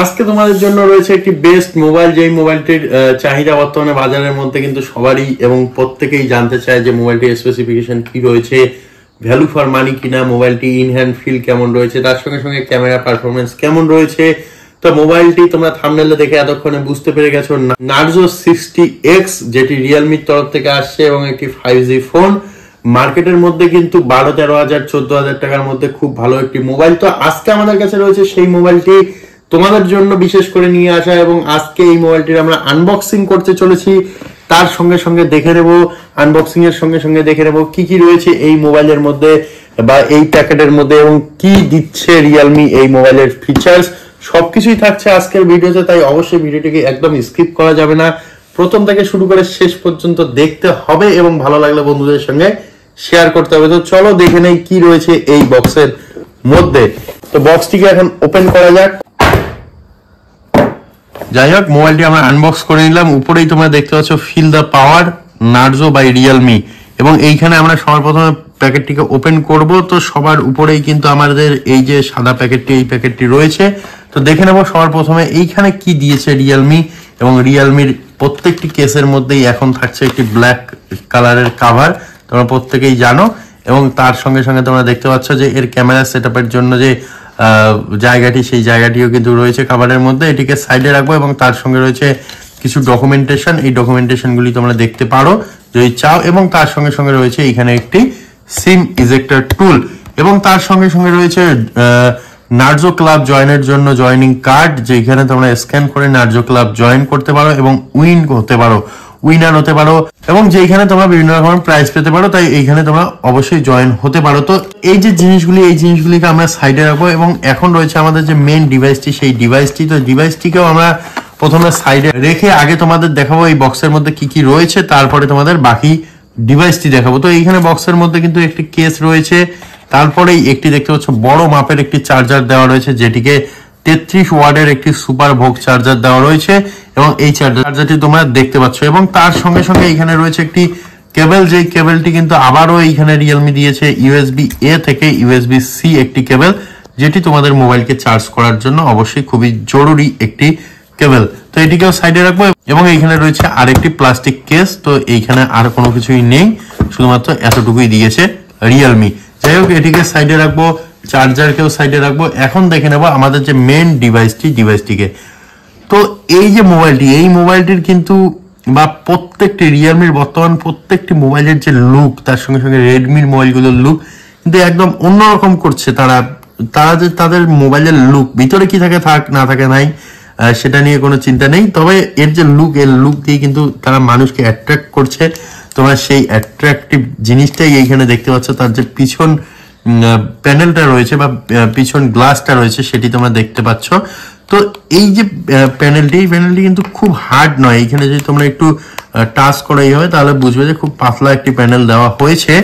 আজকে তোমাদের জন্য রয়েছে একটি বেস্ট মোবাইল যেই মোবাইলটির চাহিদা বর্তমানে বাজারের মধ্যে কিন্তু সবারই এবং প্রত্যেকেই জানতে চায় যে মোবাইলটির স্পেসিফিকেশন কি রয়েছে ভ্যালু ফর মানি কিনা মোবাইলটি ইন হ্যান্ড ফিল কেমন রয়েছে তার সঙ্গে সঙ্গে ক্যামেরা পারফরমেন্স কেমন রয়েছে তো মোবাইলটি তোমরা থামনেলে দেখে এতক্ষণে বুঝতে পেরে গেছো নার্জো সিক্সটি এক্স যেটি রিয়েলমির তরফ থেকে আসছে এবং একটি ফাইভ জি ফোন মার্কেটের মধ্যে কিন্তু বারো তেরো হাজার চোদ্দ হাজার টাকার মধ্যে খুব ভালো একটি মোবাইল তো আজকে আমাদের কাছে রয়েছে সেই মোবাইলটি তোমাদের জন্য বিশেষ করে নিয়ে আসা এবং আজকে এই মোবাইলটির আমরা আনবক্সিং করতে চলেছি তার সঙ্গে সঙ্গে দেখে নেব আনবক্সিং এর সঙ্গে সঙ্গে দেখে নেব কি কি রয়েছে এই মোবাইলের মধ্যে বা এই প্যাকেটের মধ্যে এবং কি দিচ্ছে রিয়েলমি এই মোবাইলের ফিচার্স সবকিছুই থাকছে আজকের ভিডিওতে তাই অবশ্যই ভিডিওটিকে একদম স্কিপ করা যাবে না প্রথম থেকে শুরু করে শেষ পর্যন্ত দেখতে হবে এবং ভালো লাগলে বন্ধুদের সঙ্গে শেয়ার করতে হবে তো চলো দেখে নেই কি রয়েছে এই বক্সের মধ্যে তো বক্সটিকে এখন ওপেন করা যাক যাই হোক মোবাইলটি আমরা আনবক্স করে নিলাম উপরেই তোমরা দেখতে পাচ্ছ feel the power Narzo by Realme এবং এইখানে আমরা সবার প্রথমে প্যাকেটটিকে ওপেন করব তো সবার উপরেই কিন্তু আমাদের এই যে সাদা প্যাকেটটি এই প্যাকেটটি রয়েছে তো দেখে নেব সবার প্রথমে এইখানে কি দিয়েছে রিয়েলমি এবং রিয়েলমির প্রত্যেকটি কেসের মধ্যেই এখন থাকছে একটি ব্ল্যাক কালারের কাভার তোমরা প্রত্যেকেই জানো এবং তার সঙ্গে সঙ্গে তোমরা দেখতে পাচ্ছ যে এর ক্যামেরা সেট জন্য যে জায়গাটি সেই জায়গাটিও কিন্তু রয়েছে খাবারের মধ্যে এটিকে সাইডে রাখবো এবং তার সঙ্গে রয়েছে কিছু ডকুমেন্টেশন এই ডকুমেন্টেশনগুলি তোমরা দেখতে পারো যদি চাও এবং তার সঙ্গে সঙ্গে রয়েছে এখানে একটি সিম ইজেক্টর টুল এবং তার সঙ্গে সঙ্গে রয়েছে নার্জো ক্লাব জয়েনের জন্য জয়নিং কার্ড যেখানে তোমরা স্ক্যান করে নার্জো ক্লাব জয়েন করতে পারো এবং উইন হতে পারো উইনার হতে পারো এবং যেখানে তোমরা বিভিন্ন রকমের প্রাইজ পেতে পারো তাই এইখানে তোমরা অবশ্যই জয়েন হতে পারো তো এই যে জিনিসগুলি এই জিনিসগুলিকে আমরা সাইডে রাখবো এবং এখন রয়েছে আমাদের যে মেন ডিভাইসটি সেই ডিভাইসটি তো ডিভাইসটিকেও আমরা প্রথমে সাইডে রেখে আগে তোমাদের দেখাবো এই বক্সের মধ্যে কি কি রয়েছে তারপরে তোমাদের বাকি ডিভাইসটি দেখাবো তো এইখানে বক্সের মধ্যে কিন্তু একটি কেস রয়েছে তারপরেই একটি দেখতে পাচ্ছ বড় মাপের একটি চার্জার দেওয়া রয়েছে যেটিকে তেত্রিশ ওয়ার্ডের একটি সুপার ভোগ চার্জার দেওয়া রয়েছে এবং এই চার্জারটি তোমরা দেখতে পাচ্ছ এবং তার সঙ্গে সঙ্গে এখানে রয়েছে একটি কেবল যে কেবলটি কিন্তু আবারও এইখানে রিয়েলমি দিয়েছে ইউএসবি এ থেকে ইউএসবি সি একটি কেবল যেটি তোমাদের মোবাইলকে চার্জ করার জন্য অবশ্যই খুবই জরুরি একটি কেবল তো এটিকেও সাইডে রাখবো এবং এইখানে রয়েছে আরেকটি প্লাস্টিক কেস তো এইখানে আর কোনো কিছুই নেই শুধুমাত্র এতটুকুই দিয়েছে রিয়েলমি যাই হোক এটিকে সাইডে রাখবো চার্জারকেও সাইডে রাখবো এখন দেখে নেবো আমাদের যে মেন ডিভাইসটি ডিভাইসটিকে তো এই যে মোবাইলটি এই মোবাইলটির কিন্তু বা প্রত্যেকটি রিয়েলমির বর্তমান প্রত্যেকটি মোবাইলের যে লুক তার সঙ্গে সঙ্গে রেডমির মোবাইলগুলোর লুক কিন্তু একদম অন্যরকম করছে তারা তারা যে তাদের মোবাইলের লুক ভিতরে কি থাকে থাক না থাকে নাই সেটা নিয়ে কোনো চিন্তা নেই তবে এর যে লুক এর লুক দিয়ে কিন্তু তারা মানুষকে অ্যাট্রাক্ট করছে তোমরা সেই অ্যাট্রাকটিভ জিনিসটাই এইখানে দেখতে পাচ্ছ তার যে পিছন প্যানেলটা রয়েছে বা পিছন গ্লাসটা রয়েছে সেটি তোমরা দেখতে পাচ্ছ তো এই যে প্যানেলটি এই প্যানেলটি কিন্তু খুব হার্ড নয় এখানে যদি তোমরা একটু টাচ করাই হয় তাহলে বুঝবে যে খুব পাতলা একটি প্যানেল দেওয়া হয়েছে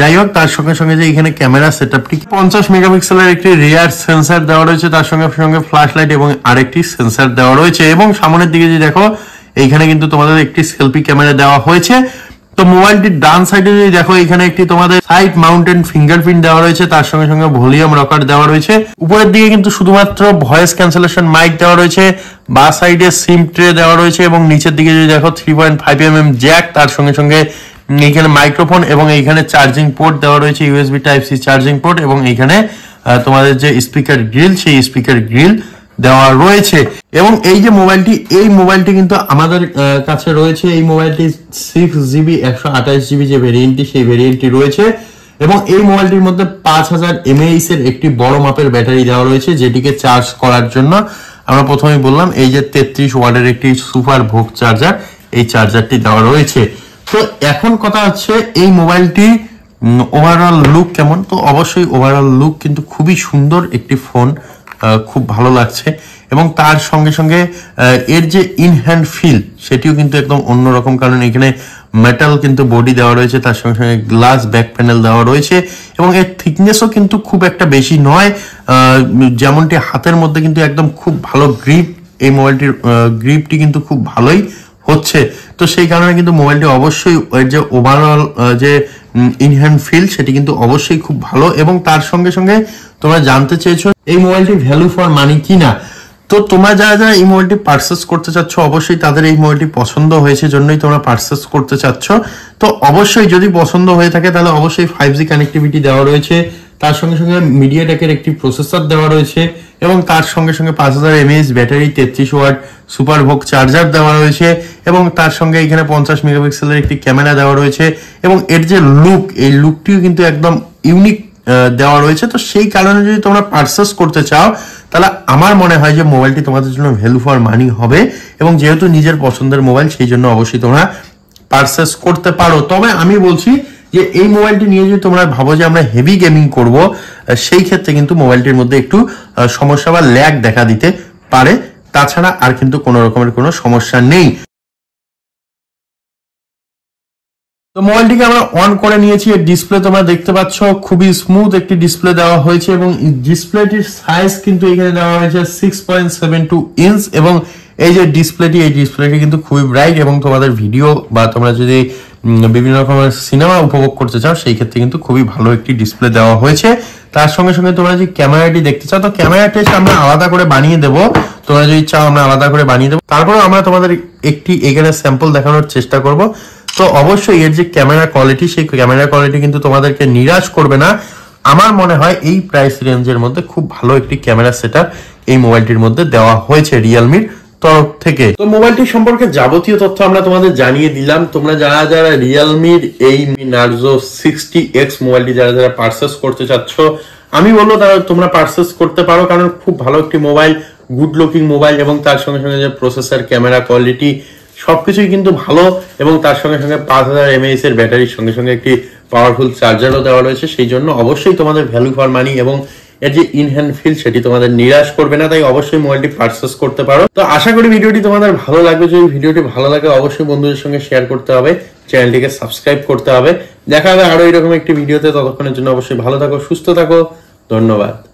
যাই হোক তার সঙ্গে সঙ্গে যে এখানে ক্যামেরা সেট আপটি পঞ্চাশ মেগাপিক্সেলের একটি রেয়ার সেন্সার দেওয়া রয়েছে তার সঙ্গে সঙ্গে ফ্ল্যাশ লাইট এবং আরেকটি সেন্সার দেওয়া রয়েছে এবং সামনের দিকে যে দেখো এইখানে কিন্তু তোমাদের একটি সেলফি ক্যামেরা দেওয়া হয়েছে তো মোবাইলটির ডান সাইডে যদি দেখো এখানে একটি তোমাদের সাইড মাউন্টেন ফিঙ্গারপ্রিন্ট দেওয়া রয়েছে তার সঙ্গে সঙ্গে ভলিউম রকার দেওয়া রয়েছে উপরের দিকে কিন্তু শুধুমাত্র ভয়েস ক্যান্সেলেশন মাইক দেওয়া রয়েছে বা সাইডে সিম ট্রে দেওয়া রয়েছে এবং নিচের দিকে যদি দেখো three point five M M jack তার সঙ্গে সঙ্গে এইখানে মাইক্রোফোন এবং এইখানে চার্জিং পোর্ট দেওয়া রয়েছে USB type C charging port এবং এইখানে তোমাদের যে স্পিকার গ্রিল সেই স্পিকার গ্রিল দেওয়া রয়েছে এবং এই যে মোবাইলটি এই মোবাইলটি কিন্তু আমাদের কাছে রয়েছে এই মোবাইলটি সিক্স জিবি একশো আঠাশ জিবি যে ভেরিয়েন্টটি সেই ভেরিয়েন্টটি রয়েছে এবং এই মোবাইলটির মধ্যে পাঁচ হাজার এমএইচ এর একটি বড় মাপের ব্যাটারি দেওয়া রয়েছে যেটিকে চার্জ করার জন্য আমরা প্রথমে বললাম এই যে তেত্রিশ ওয়ার্ডের একটি সুপার ভোগ চার্জার এই চার্জারটি দেওয়া রয়েছে তো এখন কথা হচ্ছে এই মোবাইলটি ওভারঅল লুক কেমন তো অবশ্যই ওভারঅল লুক কিন্তু খুবই সুন্দর একটি ফোন খুব ভালো লাগছে এবং তার সঙ্গে সঙ্গে এর যে ইনহ্যান্ড ফিল সেটিও কিন্তু একদম অন্যরকম কারণ এখানে মেটাল কিন্তু বডি দেওয়া রয়েছে তার সঙ্গে সঙ্গে গ্লাস ব্যাক প্যানেল দেওয়া রয়েছে এবং এর থিকনেসও কিন্তু খুব একটা বেশি নয় যেমনটি হাতের মধ্যে কিন্তু একদম খুব ভালো গ্রিপ এই মোবাইলটির গ্রিপটি কিন্তু খুব ভালোই হচ্ছে তো সেই কারণে কিন্তু মোবাইলটি অবশ্যই এর যে ওভারঅল যে ইনহ্যান্ড ফিল সেটি কিন্তু অবশ্যই খুব ভালো এবং তার সঙ্গে সঙ্গে তোমরা জানতে চেয়েছো এই মোবাইলটি ভ্যালু ফর মানি কিনা তো তোমরা যা যা এই মোবাইলটি পার্সেস করতে চাচ্ছ অবশ্যই তাদের এই মোবাইলটি পছন্দ হয়েছে জন্যই তোমরা পার্সেস করতে চাচ্ছ তো অবশ্যই যদি পছন্দ হয়ে থাকে তাহলে অবশ্যই ফাইভ জি কানেক্টিভিটি দেওয়া রয়েছে তার সঙ্গে সঙ্গে মিডিয়া টেকের একটি প্রসেসর দেওয়া রয়েছে এবং তার সঙ্গে সঙ্গে পাঁচ হাজার এমএস ব্যাটারি তেত্রিশ ওয়াট সুপার ভোক চার্জার দেওয়া রয়েছে এবং তার সঙ্গে এখানে পঞ্চাশ মেগাপিক্সেলের একটি ক্যামেরা দেওয়া রয়েছে এবং এর যে লুক এই লুকটিও কিন্তু একদম ইউনিক দেওয়া রয়েছে তো সেই কারণে যদি তোমরা পার্সেস করতে চাও তাহলে আমার মনে হয় যে মোবাইলটি তোমাদের জন্য ভ্যালু ফর মানি হবে এবং যেহেতু নিজের পছন্দের মোবাইল সেই জন্য অবশ্যই তোমরা পার্সেস করতে পারো তবে আমি বলছি যে এই মোবাইলটি নিয়ে যদি তোমরা ভাবো যে আমরা হেভি গেমিং করব সেই ক্ষেত্রে কিন্তু মোবাইলটির মধ্যে একটু সমস্যা বা ল্যাগ দেখা দিতে পারে তাছাড়া আর কিন্তু কোনো রকমের কোনো সমস্যা নেই তো মোবাইলটিকে আমরা অন করে নিয়েছি এর ডিসপ্লে তোমরা দেখতে পাচ্ছ খুবই স্মুথ একটি ডিসপ্লে দেওয়া হয়েছে এবং ডিসপ্লেটির সাইজ কিন্তু এখানে দেওয়া হয়েছে six point seven two inch এবং এই যে ডিসপ্লেটি এই ডিসপ্লেটি কিন্তু খুবই ব্রাইট এবং তোমাদের ভিডিও বা তোমরা যদি বিভিন্ন রকমের সিনেমা উপভোগ করতে চাও সেই ক্ষেত্রে কিন্তু খুবই ভালো একটি ডিসপ্লে দেওয়া হয়েছে তার সঙ্গে সঙ্গে তোমরা যে ক্যামেরাটি দেখতে চাও তো ক্যামেরাটি আমরা আলাদা করে বানিয়ে দেব তোমরা যদি চাও আমরা আলাদা করে বানিয়ে দেবো তারপরে আমরা তোমাদের একটি এখানে স্যাম্পল দেখানোর চেষ্টা করব তো অবশ্যই এর যে ক্যামেরা কোয়ালিটি সেই ক্যামেরা কোয়ালিটি কিন্তু তোমাদেরকে নিরাশ করবে না আমার মনে হয় এই প্রাইস রেঞ্জের মধ্যে খুব ভালো একটি ক্যামেরা সেট এই মোবাইলটির মধ্যে দেওয়া হয়েছে রিয়েলমির তরফ থেকে তো মোবাইলটি সম্পর্কে যাবতীয় তথ্য আমরা তোমাদের জানিয়ে দিলাম তোমরা যারা যারা রিয়েলমির এই নার্জো সিক্সটি এক্স মোবাইলটি যারা যারা পার্সেস করতে চাচ্ছ আমি বলবো তারা তোমরা পার্সেস করতে পারো কারণ খুব ভালো একটি মোবাইল গুড লুকিং মোবাইল এবং তার সঙ্গে সঙ্গে যে প্রসেসর ক্যামেরা কোয়ালিটি সবকিছুই কিন্তু ভালো এবং তার সঙ্গে সঙ্গে পাঁচ হাজার এমএএস এর ব্যাটারির সঙ্গে সঙ্গে একটি পাওয়ারফুল চার্জারও দেওয়া রয়েছে সেই জন্য অবশ্যই তোমাদের ভ্যালু ফর মানি এবং এর যে ইনহ্যান্ড ফিল সেটি তোমাদের নিরাশ করবে না তাই অবশ্যই মোবাইলটি পার্সেস করতে পারো তো আশা করি ভিডিওটি তোমাদের ভালো লাগবে যদি ভিডিওটি ভালো লাগে অবশ্যই বন্ধুদের সঙ্গে শেয়ার করতে হবে চ্যানেলটিকে সাবস্ক্রাইব করতে হবে দেখা হবে আরো এরকম একটি ভিডিওতে ততক্ষণের জন্য অবশ্যই ভালো থাকো সুস্থ থাকো ধন্যবাদ